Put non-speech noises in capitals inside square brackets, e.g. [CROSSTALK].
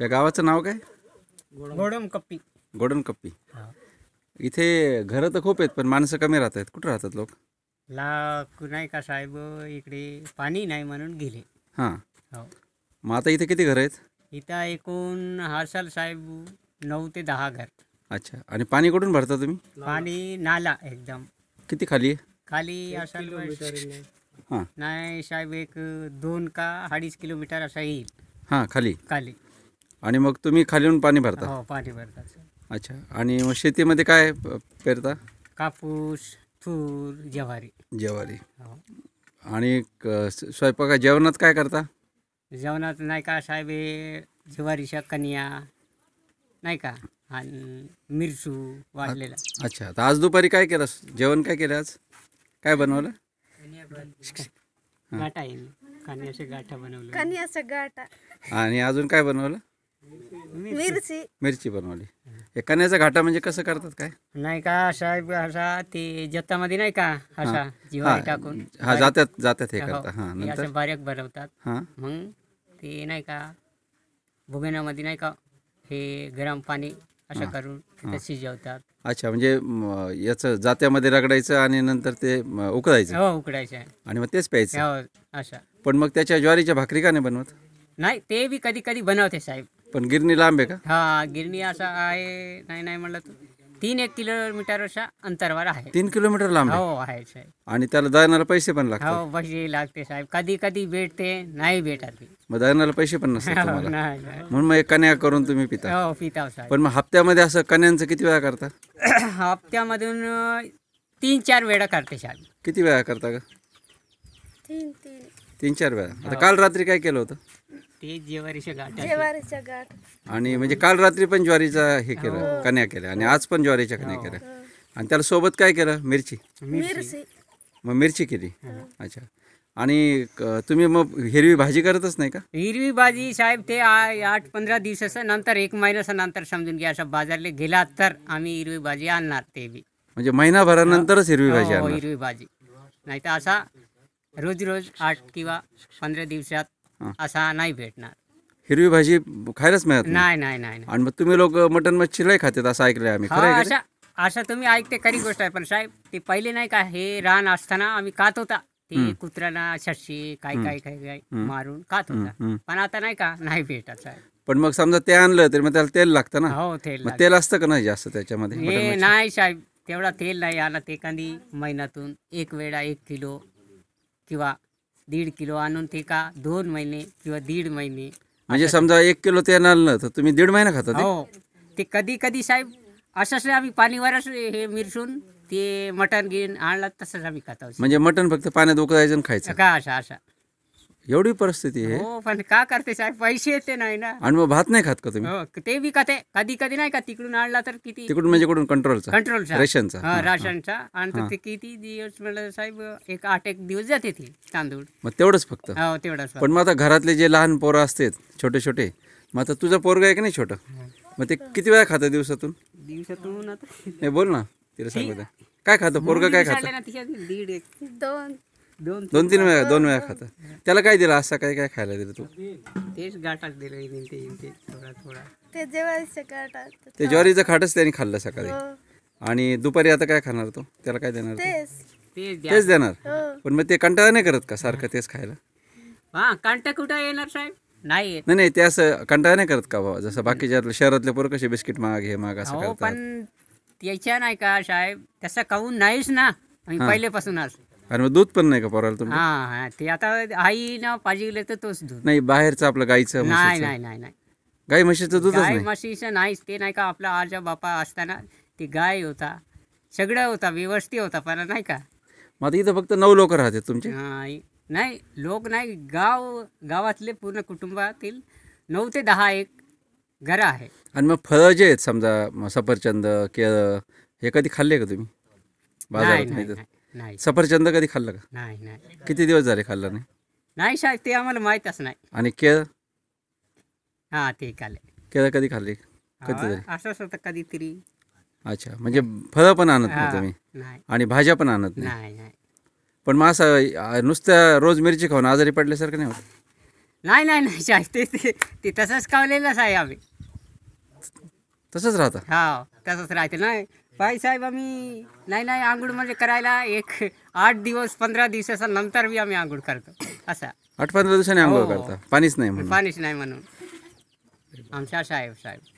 या गावाचं नाव काय गोडम कप्पी गोडन कप्पी इथे घरं तर खूप आहेत पण माणसं कमी राहत आहेत कुठं राहतात लोक ला नाही का साहेब इकडे पाणी नाही म्हणून गेले हां हो मग आता इथे किती घरं आहेत इथं एकूण हर्षल साहेब नऊ ते दहा घर अच्छा आणि पाणी कुठून भरता तुम्ही पाणी नाला एकदम किती खाली खाली असाल हां नाही साहेब एक दोन का अडीच किलोमीटर असा येईल हां खाली खाली आणि मग तुम्ही खालीून पाणी भरता हो, पाणी भरता अच्छा आणि मग शेतीमध्ये काय पेरता कापूस तूर ज्वारी ज्वारी हो. आणि क- जेवणात काय करता जेवणात नाही का साहेब हे ज्वारीच्या कनिया नाही का आणि मिरसू वाढलेला अच्छा तर आज दुपारी काय केलं जेवण काय केलं आज काय बनवलं गाठा गाठा बनवलं गाठा आणि अजून काय बनवलं मिरची मिरची बनवली हे कण्याचा घाटा म्हणजे कसं करतात काय नाही का असा असा ते जतामध्ये नाही का असा जीवा टाकून हा जात्यात जात्यात हे हो. करतात हा बारीक बनवतात हा मग ते नाही का भुगेनामध्ये नाही का हे गरम पाणी असं करून शिजवतात अच्छा म्हणजे याच याचं जात्यामध्ये रगडायचं आणि नंतर ते उकडायचं हो उकडायचं आणि मग तेच प्यायचं हो, पण मग त्याच्या ज्वारीच्या भाकरी का नाही बनवत नाही ते बी कधी कधी बनवते साहेब पण गिरणी लांब आहे का हा गिरणी असा आहे नाही नाही म्हणलं तर तीन एक किलोमीटर अशा अंतरावर आहे तीन किलोमीटर लांब हो आहे आणि त्याला जायनाला पैसे पण लागतात हो पैसे लागते साहेब कधी कधी भेटते नाही भेटत मग पैसे पण नसतात हो, म्हणून मग कन्या करून तुम्ही पिता हो साहेब पण मग हप्त्यामध्ये असं कन्यांचं किती वेळा करता [COUGHS] हप्त्यामधून तीन चार वेळा करते साहेब किती वेळा करता का तीन तीन चार वेळा आता हो. काल रात्री काय केलं होतं ते आणि म्हणजे काल रात्री पण ज्वारीचा हे हो. केलं कन्या केल्या आणि आज पण ज्वारीच्या कन्या हो. केल्या आणि त्याला सोबत काय केलं मिरची मिरची मग मिरची केली हो. अच्छा आणि तुम्ही मग हिरवी भाजी करतच नाही का हिरवी भाजी साहेब ते आठ पंधरा दिवसाचं नंतर एक महिन्याचा नंतर समजून घ्या असं बाजारले गेला तर आम्ही हिरवी भाजी आणणार ते बी म्हणजे महिनाभरानंतरच हिरवी भाजी हिरवी भाजी नाही तर असा रोज रोज आठ किंवा पंधरा दिवसात असा नाही भेटणार हिरवी भाजी खायलाच मिळत नाही नाही नाही आणि मग तुम्ही लोक मटन मच्छी लय खातात असं ऐकलंय आम्ही अशा तुम्ही ऐकते खरी गोष्ट आहे पण साहेब ते पहिले नाही का हे रान असताना आम्ही खात होता ते कुत्र्यांना शशी काय काय काय काय मारून खात होता पण आता नाही का नाही भेटत साहेब पण मग समजा ते आणलं तरी मग त्याला तेल लागतं ना हो तेल मग तेल असतं का नाही जास्त त्याच्यामध्ये हे नाही साहेब तेवढा तेल नाही आला ते एखादी महिन्यातून एक वेळा एक किलो किंवा दीड किलो आणून ते का दोन महिने किंवा दीड महिने म्हणजे समजा एक किलो ते ना तर तुम्ही दीड महिना खाता ते? हो ते कधी कधी साहेब असंच आम्ही पाणीवरच हे मिरसून ते मटन घेऊन आणला तसंच आम्ही खातो म्हणजे मटण फक्त पाण्यात उकळायचं खायचं का असा असा एवढी परिस्थिती आहे हो, पण का करते साहेब पैसे येते नाही ना आणि मग भात नाही खात का तुम्ही हो, ते बी खाते कधी कधी नाही का तिकडून आणला तर किती तिकडून म्हणजे कुठून कंट्रोल कंट्रोल रेशनचा राशनचा आणि ते किती दिवस म्हणलं साहेब एक आठ एक दिवस जाते ती तांदूळ मग तेवढंच फक्त हो पण मग आता घरातले जे लहान पोरं असतात छोटे छोटे मग आता तुझा पोरगा आहे की नाही छोटं हो. मग ते किती वेळा खातं दिवसातून दिवसातून बोल ना तिला सांगू काय खातं पोरगा काय खातं दीड एक दोन दोन तीन वेळा दोन वेळा खात त्याला काय दिलं असं काय काय खायला दिलं तू तेच गाठात दिलं ते ते ज्वारीचं खाटच त्याने खाल्लं सकाळी हो. आणि दुपारी आता काय खाणार तो त्याला काय देणार तेच देणार हो. पण मग ते कंटाळा नाही करत का सारखं तेच खायला हा कांटा कुठं येणार साहेब नाही नाही नाही ते असं कंटाळा नाही करत का बाबा जसं बाकीच्या शहरातले पोर कसे बिस्किट माग हे माग असं हो, पण त्याच्या नाही का साहेब तसं काऊन नाहीच ना पहिल्यापासून आज अरे मग दूध पण नाही का पोराला तुम्ही हां ते आता आई ना पाजी गेले तर तोच दूध नाही बाहेरचं आपलं गाईचं नाही नाही नाही नाही गाई म्हशीचं दूध गाय नाही म्हशीचं नाहीच ते नाही का आपला आजा बापा असताना ते गाय होता सगळं होता व्यवस्थित होता पण नाही का मग आता इथं फक्त नऊ लोक राहतात तुमचे हां नाही लोक नाही गाव गावातले पूर्ण कुटुंबातील नऊ ते दहा एक घर आहे आणि मग फळं जे आहेत समजा सफरचंद केळं हे कधी खाल्ले का तुम्ही बाजारात नाही. नाही सफरचंद कधी खाल्लं का नाही नाही किती दिवस झाले खाल्लं नाही नाही साहेब ते आम्हाला माहीतच नाही आणि केळ हा ते खाल्ले केळं कधी खाल्ली कधी असं असंच होतं कधीतरी अच्छा म्हणजे फळं पण आणत नाही तुम्ही आणि भाज्या पण आणत नाही पण मग असं नुसतं रोज मिरची खाऊन आजारी पडल्यासारखं नाही होत नाही नाही नाही साहेब ते ते ते तसंच खावलेलंच आहे आम्ही तसंच राहतं हा तसंच राहते नाही भाई साहेब आम्ही नाही नाही आंघोळ म्हणजे करायला एक आठ दिवस पंधरा दिवसाचा नंतर बी आम्ही आंघोळ करतो असा आठ पंधरा दिवसाने आंघोळ हो. करतो पाणीच नाही म्हणून पाणीच नाही म्हणून आमच्या साहेब साहेब